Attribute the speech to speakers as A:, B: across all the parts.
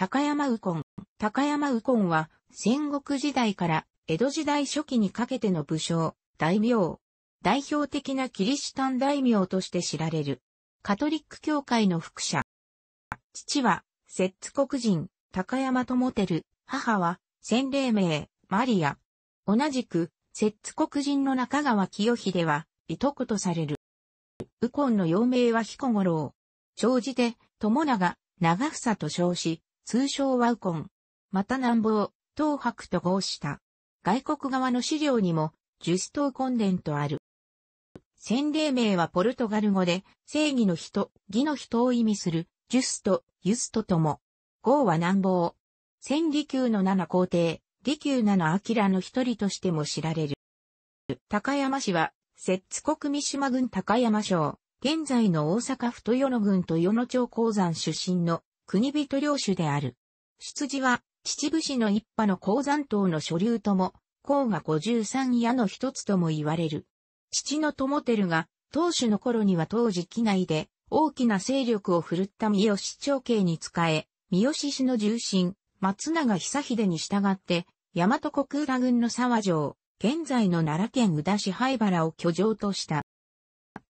A: 高山右近。高山右近は、戦国時代から江戸時代初期にかけての武将、大名。代表的なキリシタン大名として知られる。カトリック教会の副者。父は、摂津国人、高山智輝。母は、洗礼名、マリア。同じく、摂津国人の中川清秀は、いとことされる。右近の幼名は彦五郎。長じて、友長、長房と称し、通称ワウコン。また南方、東博と合した。外国側の資料にも、ジュストーコンデントある。洗礼名はポルトガル語で、正義の人、義の人を意味する、ジュスト、ユストとも。号は南方。千利休の七皇帝、利休七明の一人としても知られる。高山市は、摂津国三島郡高山省、現在の大阪府豊野郡と与野町鉱山出身の国人領主である。出自は、秩父市の一派の鉱山島の所流とも、甲賀五十三夜の一つとも言われる。父の友照が、当主の頃には当時機内で、大きな勢力を振るった三好長兄に仕え、三好氏の重臣、松永久秀に従って、大和国浦軍の沢城、現在の奈良県宇田市灰原を居城とした。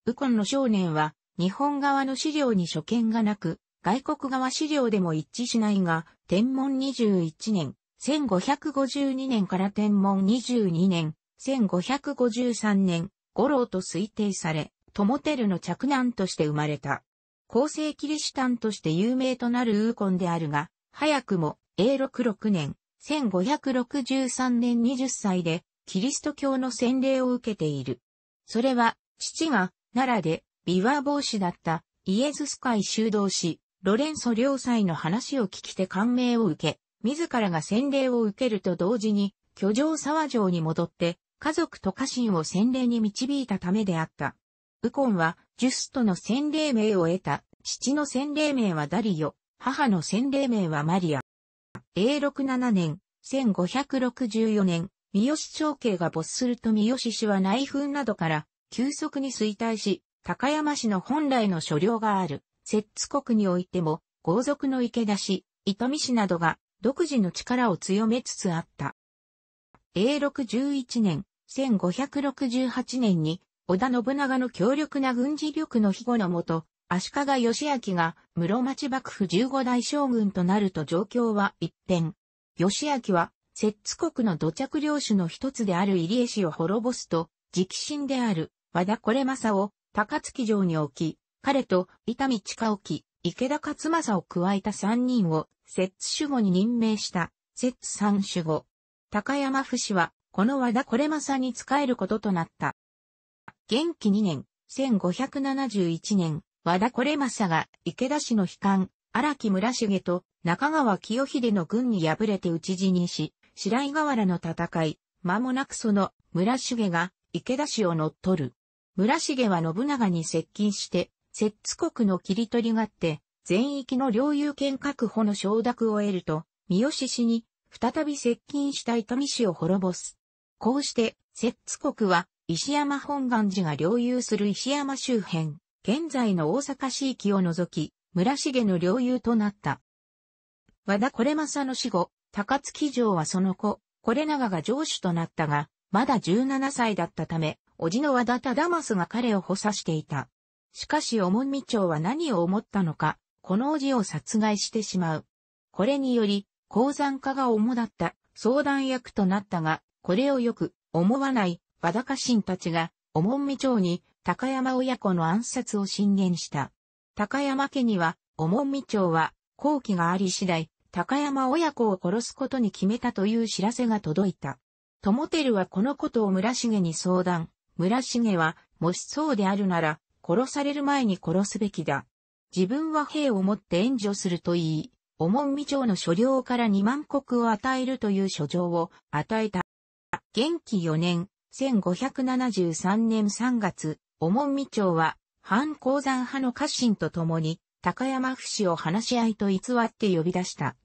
A: 右近の少年は、日本側の資料に所見がなく、外国側資料でも一致しないが、天文21年、1552年から天文22年、1553年、五郎と推定され、トモテルの着難として生まれた。後世キリシタンとして有名となるウーコンであるが、早くも、A66 年、1563年20歳で、キリスト教の洗礼を受けている。それは、父が、奈良で、ビワ帽子だった、イエズス会修道士、ロレンソ両祭の話を聞きて感銘を受け、自らが洗礼を受けると同時に、居城沢城に戻って、家族と家臣を洗礼に導いたためであった。ウコンは、ジュストの洗礼名を得た、父の洗礼名はダリオ、母の洗礼名はマリア。A67 年、1564年、三好長慶が没すると三好氏は内紛などから、急速に衰退し、高山氏の本来の所領がある、摂津国においても、豪族の池田氏、伊丹氏などが独自の力を強めつつあった。永禄11年、1568年に、織田信長の強力な軍事力の庇護のもと、足利義明が室町幕府15代将軍となると状況は一変。義明は、摂津国の土着領主の一つである入江氏を滅ぼすと、直臣である和田これを高槻城に置き、彼と伊丹近沖、池田勝正を加えた3人を、摂津守護に任命した、摂津三守護。高山不死は、この和田これまさに仕えることとなった。元気2年、1571年、和田これまさが池田氏の悲観、荒木村重と中川清秀の軍に敗れて討ち死にし、白井河原の戦い、間もなくその村重が池田氏を乗っ取る。村重は信長に接近して摂津国の切り取りがあって、全域の領有権確保の承諾を得ると、三好氏に再び接近したい。富氏を滅ぼす。こうして、摂津国は、石山本願寺が領有する石山周辺、現在の大阪市域を除き、村重の領有となった。和田これまさの死後、高槻城はその子、これ長が城主となったが、まだ17歳だったため、叔父の和田忠正が彼を補佐していた。しかし重み長は何を思ったのか、このおじを殺害してしまう。これにより、鉱山家が主だった相談役となったが、これをよく思わない和田家臣たちが、重み長に高山親子の暗殺を進言した。高山家には、重み長は、後期があり次第、高山親子を殺すことに決めたという知らせが届いた。友るはこのことを村重に相談。村重は、もしそうであるなら、殺される前に殺すべきだ。自分は兵をもって援助すると言い、お門未長の所領から2万国を与えるという書状を与えた。元気4年、1573年3月、お門未長は、反鉱山派の家臣と共に、高山節を話し合いと偽って呼び出した。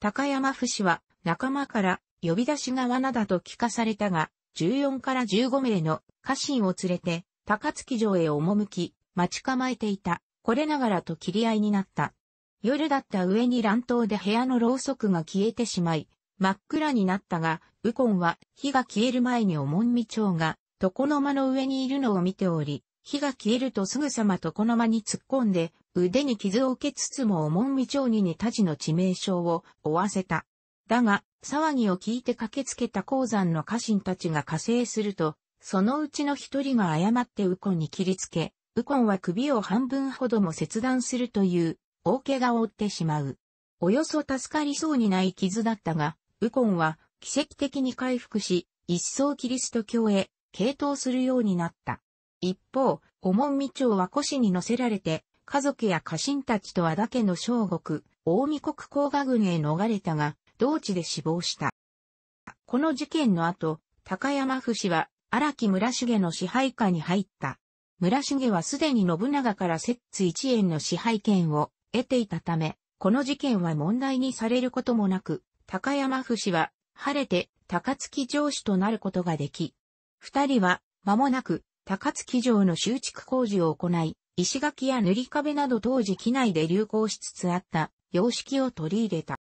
A: 高山節は、仲間から、呼び出しが罠だと聞かされたが、14から15名の家臣を連れて、高槻城へ赴き、待ち構えていた。これながらと切り合いになった。夜だった上に乱闘で部屋のろうそくが消えてしまい、真っ暗になったが、右近は火が消える前におもんみ長が床の間の上にいるのを見ており、火が消えるとすぐさま床の間に突っ込んで、腕に傷を受けつつもおもんみ長に似たちの致命傷を負わせた。だが、騒ぎを聞いて駆けつけた鉱山の家臣たちが加勢すると、そのうちの一人が誤ってウコンに切りつけ、ウコンは首を半分ほども切断するという大怪我を負ってしまう。およそ助かりそうにない傷だったが、ウコンは奇跡的に回復し、一層キリスト教へ傾倒するようになった。一方、お門未長は腰に乗せられて、家族や家臣たちと和田家の小国、大見国甲賀軍へ逃れたが、同地で死亡した。この事件の後、高山伏は荒木村重の支配下に入った。村重はすでに信長から摂津一円の支配権を得ていたため、この事件は問題にされることもなく、高山府氏は晴れて高槻城主となることができ、二人は間もなく高槻城の修築工事を行い、石垣や塗り壁など当時機内で流行しつつあった様式を取り入れた。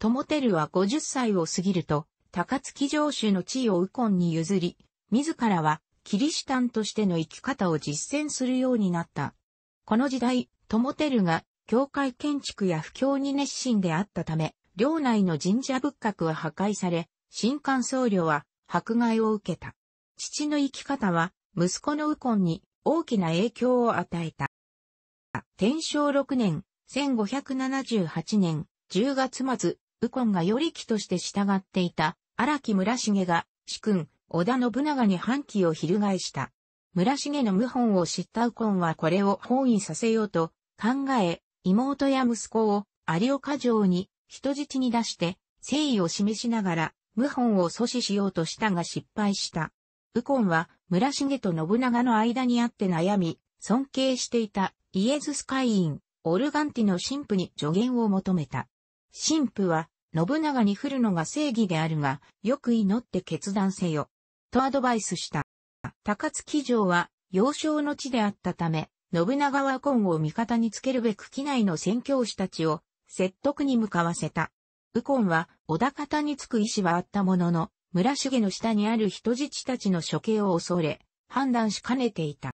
A: ともてるは50歳を過ぎると、高槻城主の地位を右近に譲り、自らはキリシタンとしての生き方を実践するようになった。この時代、トモテルが教会建築や布教に熱心であったため、領内の神社仏閣は破壊され、新官僧侶は迫害を受けた。父の生き方は息子の右近に大きな影響を与えた。天正6年、1578年10月末、右近がり木として従っていた荒木村重が、主君、織田信長に反旗を翻した。村重の謀反を知った右近はこれを包囲させようと考え、妹や息子を有岡城に人質に出して誠意を示しながら謀反を阻止しようとしたが失敗した。右近は村重と信長の間にあって悩み、尊敬していたイエズス会員、オルガンティの神父に助言を求めた。神父は信長に振るのが正義であるが、よく祈って決断せよ。とアドバイスした。高槻城は、幼少の地であったため、信長は今を味方につけるべく機内の宣教師たちを説得に向かわせた。右近は、小田方につく意志はあったものの、村重の下にある人質たちの処刑を恐れ、判断しかねていた。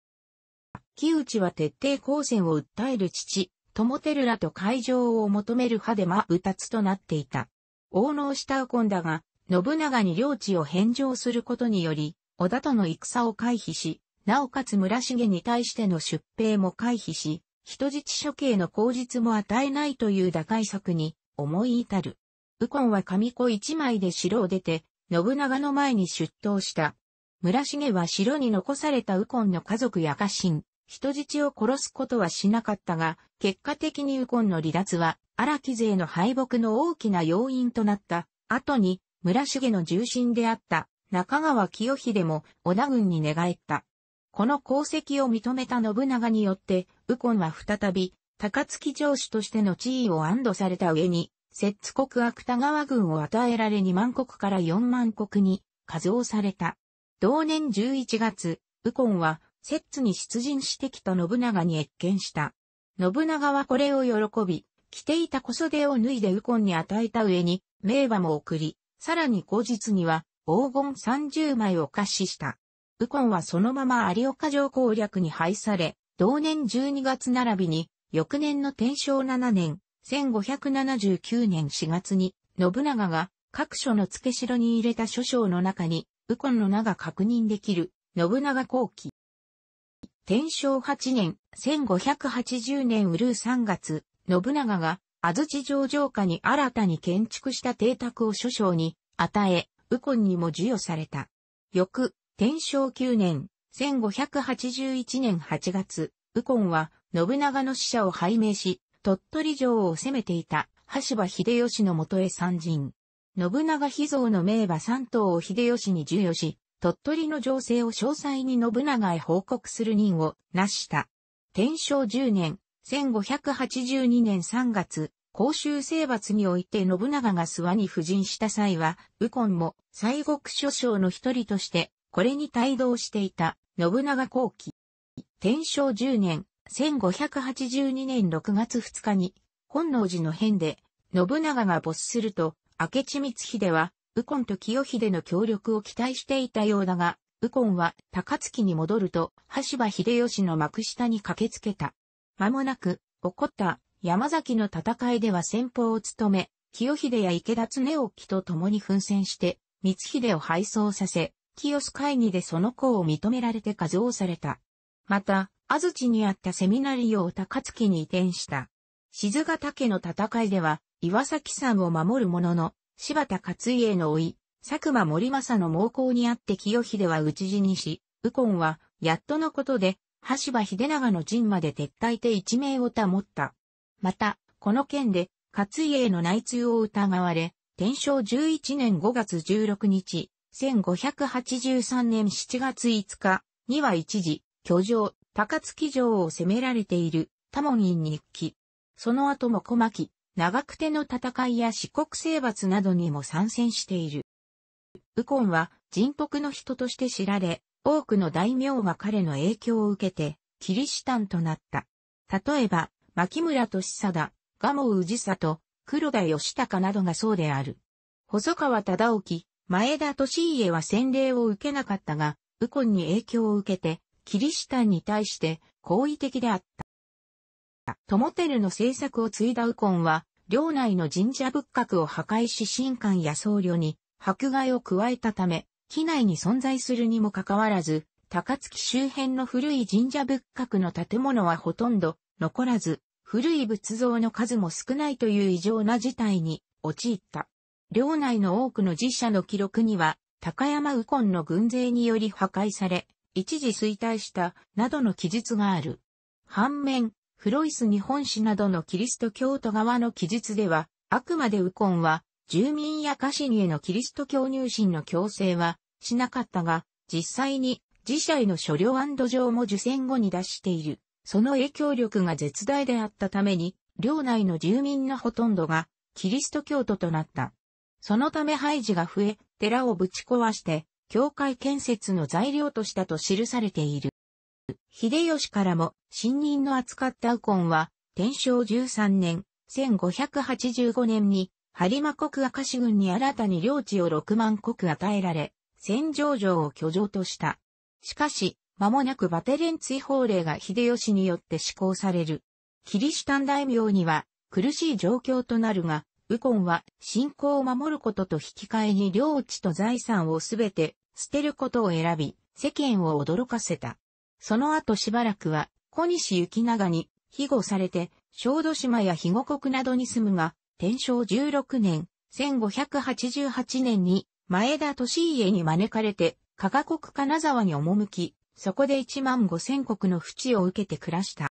A: 木内は徹底抗戦を訴える父、友照らと会場を求める派でう二つとなっていた。王能した右近だが、信長に領地を返上することにより、織田との戦を回避し、なおかつ村重に対しての出兵も回避し、人質処刑の口実も与えないという打開策に思い至る。右近は神子一枚で城を出て、信長の前に出頭した。村重は城に残された右近の家族や家臣、人質を殺すことはしなかったが、結果的に右近の離脱は、荒木勢の敗北の大きな要因となった。後に、村重の重臣であった中川清秀も織田軍に寝返った。この功績を認めた信長によって、右近は再び、高槻城主としての地位を安堵された上に、摂津国芥川軍を与えられ2万国から4万国に、加増された。同年11月、右近は、摂津に出陣してきた信長に越見した。信長はこれを喜び、着ていた小袖を脱いで右近に与えた上に、名馬も送り、さらに後日には、黄金30枚を貸しした。右近はそのまま有岡城攻略に配され、同年12月並びに、翌年の天正7年、1579年4月に、信長が各所の付け城に入れた諸将の中に、右近の名が確認できる、信長後期、天正8年、1580年うる3月、信長が安土城城下に新たに建築した邸宅を諸将に与え、右近にも授与された。翌、天正9年、1581年8月、右近は信長の死者を拝命し、鳥取城を攻めていた羽柴秀吉のもとへ参陣。信長秘蔵の名馬3頭を秀吉に授与し、鳥取の情勢を詳細に信長へ報告する任を成した。天正10年、1582年3月、公衆征伐において信長が諏訪に布陣した際は、右近も西国諸将の一人として、これに帯同していた信長後期。天正10年、1582年6月2日に、本能寺の変で、信長が没すると、明智光秀は、右近と清秀の協力を期待していたようだが、右近は高槻に戻ると、橋場秀吉の幕下に駆けつけた。間もなく、起こった山崎の戦いでは先方を務め、清秀や池田恒興と共に奮戦して、光秀を敗走させ、清須会議でその子を認められて加増された。また、安土にあったセミナリオを高槻に移転した。静ヶ岳の戦いでは、岩崎山を守るものの、柴田勝家の老い、佐久間森政の猛攻にあって清秀は討ち死にし、右近は、やっとのことで、羽柴秀長の陣まで撤退で一命を保った。また、この件で、勝家の内通を疑われ、天正11年5月16日、1583年7月5日には一時、居城、高槻城を攻められている、多門院に行き、その後も小牧、長久手の戦いや四国征伐などにも参戦している。右近は人徳の人として知られ、多くの大名は彼の影響を受けて、キリシタンとなった。例えば、牧村俊貞、蒲生氏里、黒田義孝などがそうである。細川忠興、前田利家は洗礼を受けなかったが、右近に影響を受けて、キリシタンに対して好意的であっトモテルの政策を継いだウコンは、領内の神社仏閣を破壊し神官や僧侶に迫害を加えたため、機内に存在するにもかかわらず、高槻周辺の古い神社仏閣の建物はほとんど残らず、古い仏像の数も少ないという異常な事態に陥った。領内の多くの寺社の記録には、高山右近の軍勢により破壊され、一時衰退した、などの記述がある。反面、フロイス日本史などのキリスト教徒側の記述では、あくまでウコンは、住民や家臣へのキリスト教入信の強制はしなかったが、実際に自社への所領状も受選後に出している。その影響力が絶大であったために、領内の住民のほとんどがキリスト教徒となった。そのため廃寺が増え、寺をぶち壊して、教会建設の材料としたと記されている。秀吉からも、新任の扱った右近は、天正13年、1585年に、播磨国赤石軍に新たに領地を6万国与えられ、戦場城を居城とした。しかし、間もなくバテレン追放令が秀吉によって施行される。キリシタン大名には苦しい状況となるが、ウコンは信仰を守ることと引き換えに領地と財産をすべて捨てることを選び、世間を驚かせた。その後しばらくは、小西行長に、庇護されて、小豆島や庇護国などに住むが、天正16年、1588年に、前田利家に招かれて、加賀国金沢に赴き、そこで1万5千国の淵を受けて暮らした。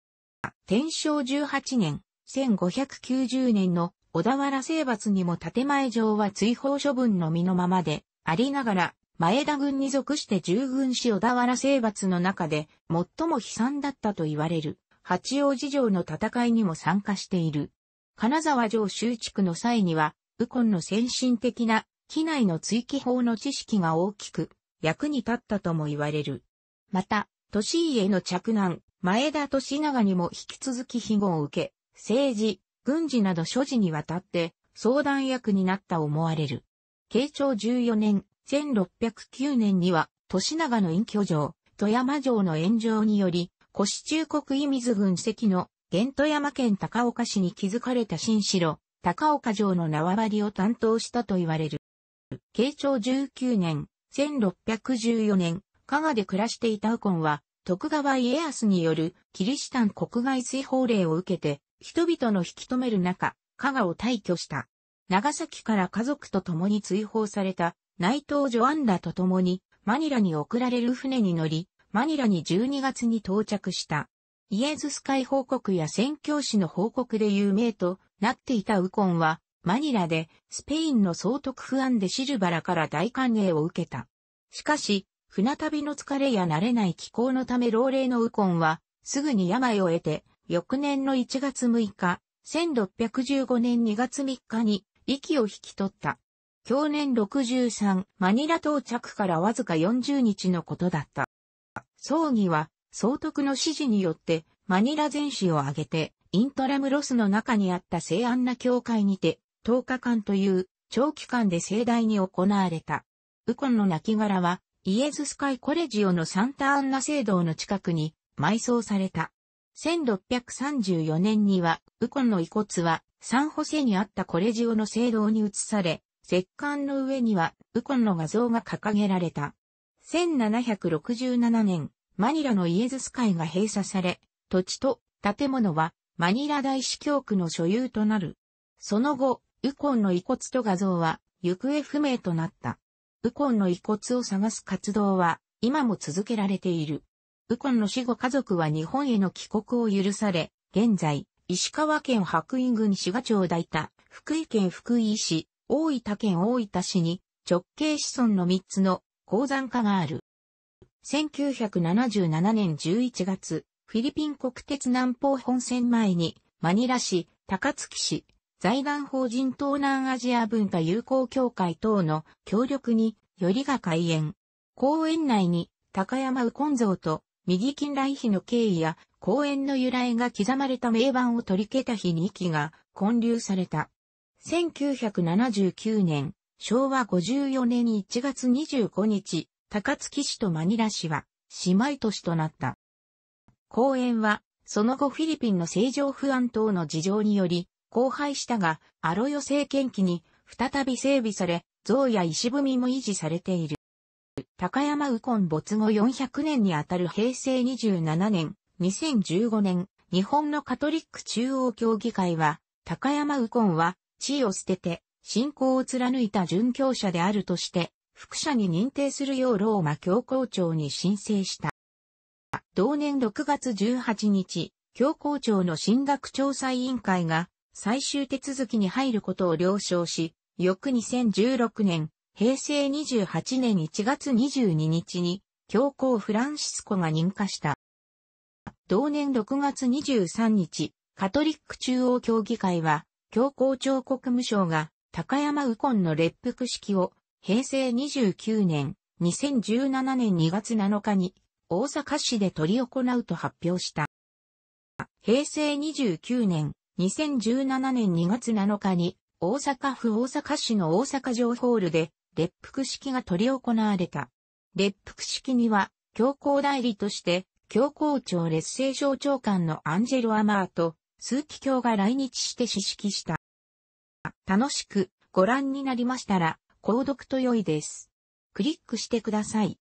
A: 天正18年、1590年の小田原征伐にも建前上は追放処分の身のままで、ありながら、前田軍に属して従軍し小田原征伐の中で最も悲惨だったと言われる八王子城の戦いにも参加している。金沢城修築の際には、右近の先進的な機内の追記法の知識が大きく役に立ったとも言われる。また、利家の着難、前田利長にも引き続き庇護を受け、政治、軍事など所持にわたって相談役になった思われる。慶長14年、1609年には、年長の隠居城、富山城の炎上により、古市中国伊水軍跡の、現富山県高岡市に築かれた新城、高岡城の縄張りを担当したと言われる。慶長19年、1614年、加賀で暮らしていた右近は、徳川家康によるキリシタン国外追放令を受けて、人々の引き止める中、加賀を退去した。長崎から家族と共に追放された内藤ジョアンラと共に、マニラに送られる船に乗り、マニラに12月に到着した。イエズス会報告や宣教師の報告で有名となっていたウコンは、マニラでスペインの総督不安でシルバラから大歓迎を受けた。しかし、船旅の疲れや慣れない気候のため老齢のウコンは、すぐに病を得て、翌年の1月6日、1615年2月3日に息を引き取った。去年63マニラ到着からわずか40日のことだった。葬儀は総督の指示によってマニラ全市を挙げてイントラムロスの中にあった聖安な教会にて10日間という長期間で盛大に行われた。ウコンの亡骸はイエズスカイコレジオのサンタアンナ聖堂の近くに埋葬された。1634年にはウコンの遺骨はサンホセにあったコレジオの聖堂に移され、石棺の上には、ウコンの画像が掲げられた。1767年、マニラのイエズス会が閉鎖され、土地と建物はマニラ大司教区の所有となる。その後、ウコンの遺骨と画像は行方不明となった。ウコンの遺骨を探す活動は今も続けられている。ウコンの死後家族は日本への帰国を許され、現在、石川県白隠郡志賀町大田、福井県福井市、大分県大分市に直径子孫の3つの鉱山家がある。1977年11月、フィリピン国鉄南方本線前に、マニラ市、高槻市、財団法人東南アジア文化友好協会等の協力に、よりが開園。公園内に、高山右近像と、右近来碑の経緯や、公園の由来が刻まれた名板を取り消した碑2基が、混流された。1979年、昭和54年1月25日、高槻市とマニラ市は姉妹都市となった。公園は、その後フィリピンの政情不安等の事情により、荒廃したが、アロヨ政権期に再び整備され、像や石踏みも維持されている。高山右近没後400年にあたる平成27年、2015年、日本のカトリック中央協議会は、高山右近は地位を捨てて、信仰を貫いた殉教者であるとして、副社に認定するようローマ教皇庁に申請した。同年6月18日、教皇庁の進学調査委員会が最終手続きに入ることを了承し、翌2016年、平成28年1月22日に、教皇フランシスコが認可した。同年6月23日、カトリック中央協議会は、教皇庁国務省が高山右近の列腹式を平成29年2017年2月7日に大阪市で取り行うと発表した。平成29年2017年2月7日に大阪府大阪市の大阪城ホールで列腹式が取り行われた。列腹式には教皇代理として教皇庁列政省長官のアンジェロ・アマート、枢機卿が来日して指揮した。楽しくご覧になりましたら、購読と良いです。クリックしてください。